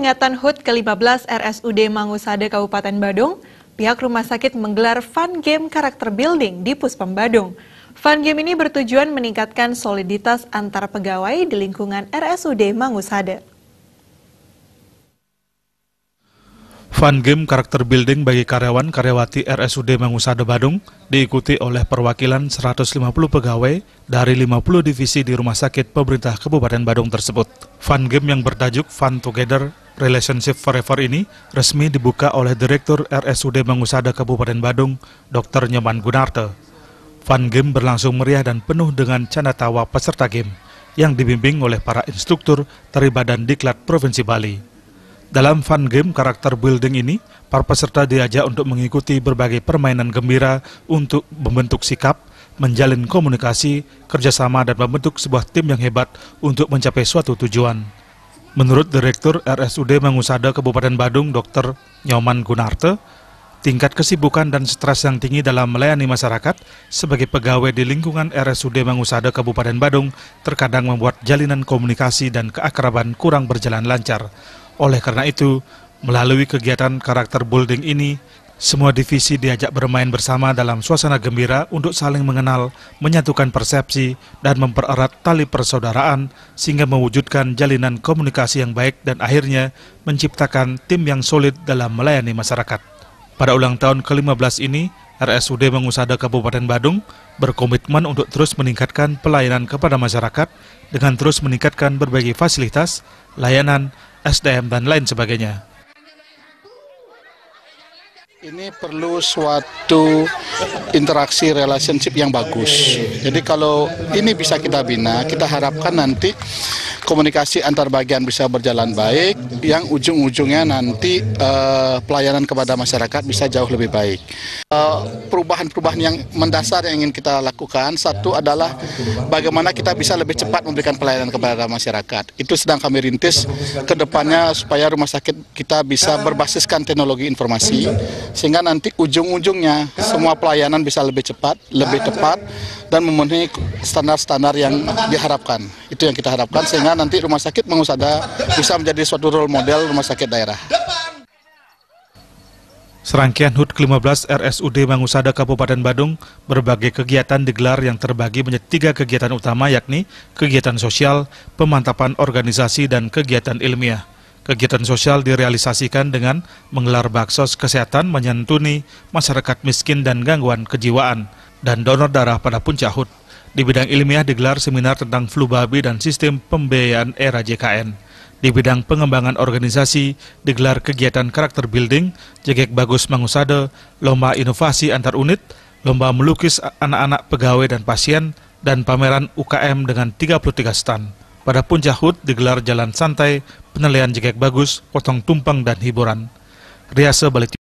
peringatan HUT ke-15 RSUD Mangusade Kabupaten Badung, pihak rumah sakit menggelar fun game karakter building di Puspom Badung. Fun game ini bertujuan meningkatkan soliditas antar pegawai di lingkungan RSUD Mangusade. Fun game karakter building bagi karyawan karyawati RSUD Mangusada Badung diikuti oleh perwakilan 150 pegawai dari 50 divisi di Rumah Sakit Pemerintah Kabupaten Badung tersebut. Fun game yang bertajuk Fun Together Relationship Forever ini resmi dibuka oleh Direktur RSUD Mangusada Kabupaten Badung, Dr. Nyoman Gunarte. Fun game berlangsung meriah dan penuh dengan canda tawa peserta game yang dibimbing oleh para instruktur dari Badan Diklat Provinsi Bali. Dalam fun game karakter building ini, para peserta diajak untuk mengikuti berbagai permainan gembira untuk membentuk sikap, menjalin komunikasi, kerjasama, dan membentuk sebuah tim yang hebat untuk mencapai suatu tujuan. Menurut Direktur RSUD Mangusada Kabupaten Badung, Dr. Nyoman Gunarte, tingkat kesibukan dan stres yang tinggi dalam melayani masyarakat sebagai pegawai di lingkungan RSUD Mangusada Kabupaten Badung terkadang membuat jalinan komunikasi dan keakraban kurang berjalan lancar. Oleh karena itu, melalui kegiatan karakter building ini, semua divisi diajak bermain bersama dalam suasana gembira untuk saling mengenal, menyatukan persepsi, dan mempererat tali persaudaraan sehingga mewujudkan jalinan komunikasi yang baik dan akhirnya menciptakan tim yang solid dalam melayani masyarakat. Pada ulang tahun ke-15 ini, RSUD Mangusada Kabupaten Badung berkomitmen untuk terus meningkatkan pelayanan kepada masyarakat dengan terus meningkatkan berbagai fasilitas, layanan, SDM dan lain sebagainya. Ini perlu suatu interaksi relationship yang bagus. Jadi kalau ini bisa kita bina, kita harapkan nanti komunikasi antar bagian bisa berjalan baik, yang ujung-ujungnya nanti uh, pelayanan kepada masyarakat bisa jauh lebih baik. Eh, perubahan-perubahan yang mendasar yang ingin kita lakukan, satu adalah bagaimana kita bisa lebih cepat memberikan pelayanan kepada masyarakat. Itu sedang kami rintis ke depannya supaya rumah sakit kita bisa berbasiskan teknologi informasi, sehingga nanti ujung-ujungnya semua pelayanan bisa lebih cepat, lebih tepat, dan memenuhi standar-standar yang diharapkan. Itu yang kita harapkan, sehingga nanti rumah sakit Mangusada ah, bisa menjadi suatu role model rumah sakit daerah. Serangkaian HUT ke-15 RSUD Mangusada Kabupaten Badung, berbagai kegiatan digelar yang terbagi menjadi tiga kegiatan utama yakni kegiatan sosial, pemantapan organisasi, dan kegiatan ilmiah. Kegiatan sosial direalisasikan dengan menggelar baksos kesehatan menyantuni masyarakat miskin dan gangguan kejiwaan, dan donor darah pada puncak HUT. Di bidang ilmiah digelar seminar tentang flu babi dan sistem pembiayaan era JKN. Di bidang pengembangan organisasi digelar kegiatan karakter building, jegek bagus mangusade, lomba inovasi antar unit, lomba melukis anak-anak pegawai dan pasien, dan pameran UKM dengan 33 stan. Pada puncak hut digelar jalan santai, penilaian jegek bagus, potong tumpeng dan hiburan. Riasa balik